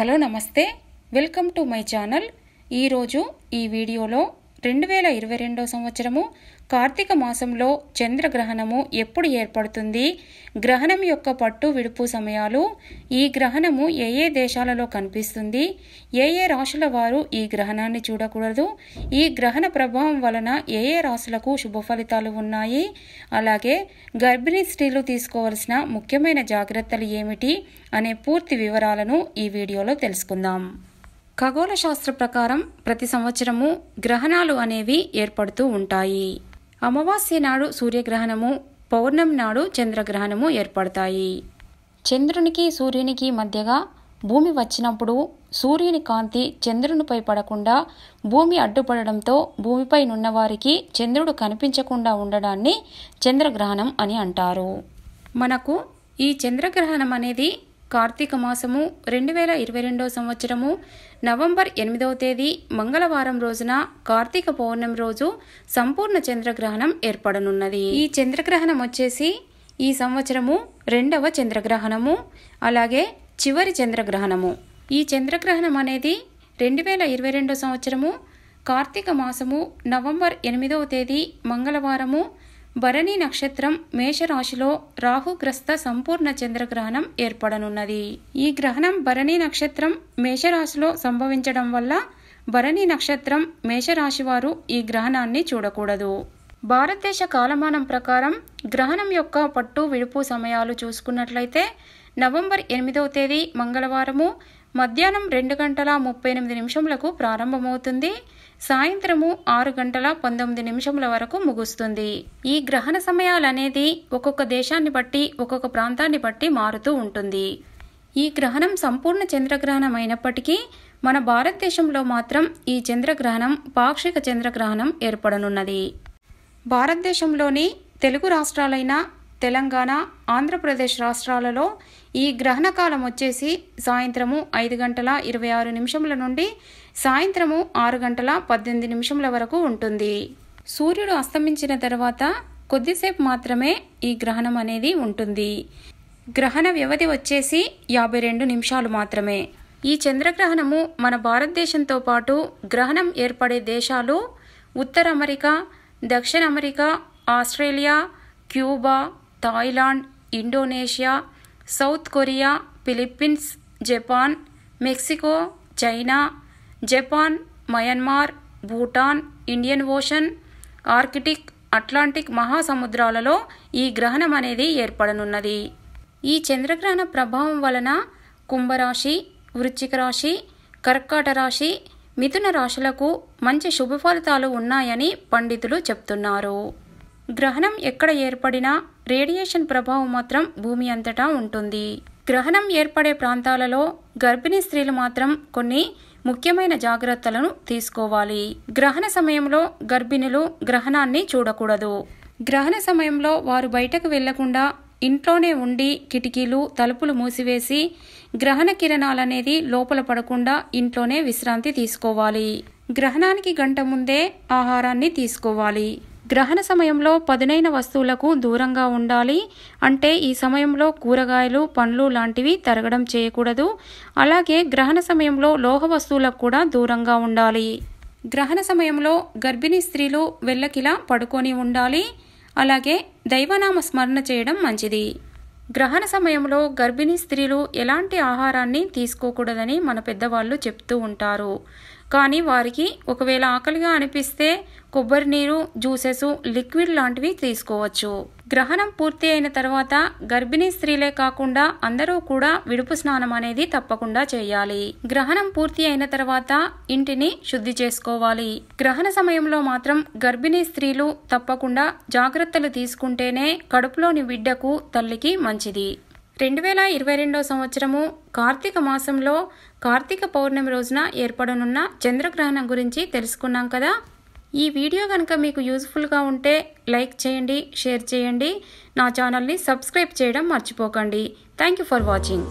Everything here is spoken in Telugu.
హలో నమస్తే వెల్కమ్ టు మై ఛానల్ ఈరోజు ఈ వీడియోలో రెండు వేల ఇరవై రెండో సంవత్సరము కార్తీక మాసంలో చంద్రగ్రహణము ఎప్పుడు ఏర్పడుతుంది గ్రహణం యొక్క పట్టు విడుపు సమయాలు ఈ గ్రహణము ఏ ఏ దేశాలలో కనిపిస్తుంది ఏ ఏ రాశుల వారు ఈ గ్రహణాన్ని చూడకూడదు ఈ గ్రహణ ప్రభావం వలన ఏ ఏ రాశులకు శుభ ఫలితాలు ఉన్నాయి అలాగే గర్భిణీ స్త్రీలు తీసుకోవలసిన ముఖ్యమైన జాగ్రత్తలు ఏమిటి అనే పూర్తి వివరాలను ఈ వీడియోలో తెలుసుకుందాం ఖగోళ శాస్త్ర ప్రకారం ప్రతి సంవత్సరము గ్రహణాలు అనేవి ఏర్పడుతూ ఉంటాయి అమావాస్య నాడు సూర్యగ్రహణము పౌర్ణమి నాడు చంద్రగ్రహణము ఏర్పడతాయి చంద్రునికి సూర్యునికి మధ్యగా భూమి వచ్చినప్పుడు సూర్యుని కాంతి చంద్రునిపై పడకుండా భూమి అడ్డుపడడంతో భూమిపై నున్నవారికి చంద్రుడు కనిపించకుండా ఉండడాన్ని చంద్రగ్రహణం అని అంటారు మనకు ఈ చంద్రగ్రహణం అనేది కార్తీక మాసము రెండు వేల ఇరవై రెండో సంవత్సరము నవంబర్ ఎనిమిదవ తేదీ మంగళవారం రోజున కార్తీక పౌర్ణమి రోజు సంపూర్ణ చంద్రగ్రహణం ఏర్పడనున్నది ఈ చంద్రగ్రహణం వచ్చేసి ఈ సంవత్సరము రెండవ చంద్రగ్రహణము అలాగే చివరి చంద్రగ్రహణము ఈ చంద్రగ్రహణం అనేది రెండు వేల ఇరవై రెండో సంవత్సరము కార్తీక మాసము నవంబర్ ఎనిమిదవ తేదీ మంగళవారము భరణి నక్షత్రం మేషరాశిలో రాహుగ్రస్త సంపూర్ణ చంద్రగ్రహణం ఏర్పడనున్నది ఈ గ్రహణం భరణి నక్షత్రం మేషరాశిలో సంభవించడం వల్ల భరణి నక్షత్రం మేషరాశివారు ఈ గ్రహణాన్ని చూడకూడదు భారతదేశ కాలమానం ప్రకారం గ్రహణం యొక్క పట్టు విడుపు సమయాలు చూసుకున్నట్లయితే నవంబర్ ఎనిమిదవ తేదీ మంగళవారము మధ్యాహ్నం రెండు గంటల ముప్పై ఎనిమిది నిమిషములకు ప్రారంభమవుతుంది సాయంత్రము ఆరు గంటల పంతొమ్మిది నిమిషముల వరకు ముగుస్తుంది ఈ గ్రహణ సమయాలనేది ఒక్కొక్క దేశాన్ని బట్టి ఒక్కొక్క ప్రాంతాన్ని బట్టి మారుతూ ఉంటుంది ఈ గ్రహణం సంపూర్ణ చంద్రగ్రహణం అయినప్పటికీ మన భారతదేశంలో మాత్రం ఈ చంద్రగ్రహణం పాక్షిక చంద్రగ్రహణం ఏర్పడనున్నది భారతదేశంలోని తెలుగు రాష్ట్రాలైన తెలంగాణ ఆంధ్రప్రదేశ్ రాష్ట్రాలలో ఈ గ్రహణ కాలం వచ్చేసి సాయంత్రము ఐదు గంటల ఇరవై ఆరు నిమిషముల నుండి సాయంత్రము ఆరు గంటల పద్దెనిమిది నిమిషముల వరకు ఉంటుంది సూర్యుడు అస్తమించిన తర్వాత కొద్దిసేపు మాత్రమే ఈ గ్రహణం అనేది ఉంటుంది గ్రహణ వ్యవధి వచ్చేసి యాభై రెండు నిమిషాలు మాత్రమే ఈ చంద్రగ్రహణము మన భారతదేశంతో పాటు గ్రహణం ఏర్పడే దేశాలు ఉత్తర అమెరికా దక్షిణ America Australia Cuba Thailand Indonesia South Korea Philippines Japan Mexico China Japan Myanmar Bhutan Indian Ocean Arctic Atlantic మహాసముద్రాలలో ఈ గ్రహణం అనేది ఏర్పడనున్నది ఈ చంద్రగ్రహణ ప్రభావం వలన కుంభరాశి వృశ్చిక రాశి కర్కాట రాశి మిథున రాశులకు మంచి శుభ ఫలితాలు ఉన్నాయని పండితులు చెప్తున్నారు గ్రహణం ఎక్కడ ఏర్పడినా రేడియేషన్ ప్రభావం మాత్రం భూమి అంతటా ఉంటుంది గ్రహణం ఏర్పడే ప్రాంతాలలో గర్భిణీ స్త్రీలు మాత్రం కొన్ని ముఖ్యమైన జాగ్రత్తలను తీసుకోవాలి గ్రహణ సమయంలో గర్భిణులు గ్రహణాన్ని చూడకూడదు గ్రహణ సమయంలో వారు బయటకు వెళ్లకుండా ఇంట్లోనే ఉండి కిటికీలు తలుపులు మూసివేసి గ్రహణ కిరణాలనేది లోపల పడకుండా ఇంట్లోనే విశ్రాంతి తీసుకోవాలి గ్రహణానికి గంట ముందే ఆహారాన్ని తీసుకోవాలి గ్రహణ సమయంలో పదునైన వస్తువులకు దూరంగా ఉండాలి అంటే ఈ సమయంలో కూరగాయలు పండ్లు లాంటివి తరగడం చేయకూడదు అలాగే గ్రహణ సమయంలో లోహ వస్తువులకు కూడా దూరంగా ఉండాలి గ్రహణ సమయంలో గర్భిణీ స్త్రీలు వెళ్ళకిలా పడుకొని ఉండాలి అలాగే దైవనామ స్మరణ చేయడం మంచిది గ్రహణ సమయంలో గర్భిణీ స్త్రీలు ఎలాంటి ఆహారాన్ని తీసుకోకూడదని మన పెద్దవాళ్ళు చెప్తూ ఉంటారు కానీ వారికి ఒకవేళ ఆకలిగా అనిపిస్తే కొబ్బరి నీరు జ్యూసెస్ లిక్విడ్ లాంటివి తీసుకోవచ్చు గ్రహణం పూర్తి అయిన తర్వాత గర్భిణీ స్త్రీలే కాకుండా అందరూ కూడా విడుపు స్నానం అనేది తప్పకుండా చేయాలి గ్రహణం పూర్తి అయిన తర్వాత ఇంటిని శుద్ధి చేసుకోవాలి గ్రహణ సమయంలో మాత్రం గర్భిణీ స్త్రీలు తప్పకుండా జాగ్రత్తలు తీసుకుంటేనే కడుపులోని బిడ్డకు తల్లికి మంచిది రెండు వేల ఇరవై రెండో సంవత్సరము కార్తీక మాసంలో కార్తీక పౌర్ణమి రోజున ఏర్పడనున్న చంద్రగ్రహణం గురించి తెలుసుకున్నాం కదా ఈ వీడియో కనుక మీకు యూజ్ఫుల్గా ఉంటే లైక్ చేయండి షేర్ చేయండి నా ఛానల్ని సబ్స్క్రైబ్ చేయడం మర్చిపోకండి థ్యాంక్ ఫర్ వాచింగ్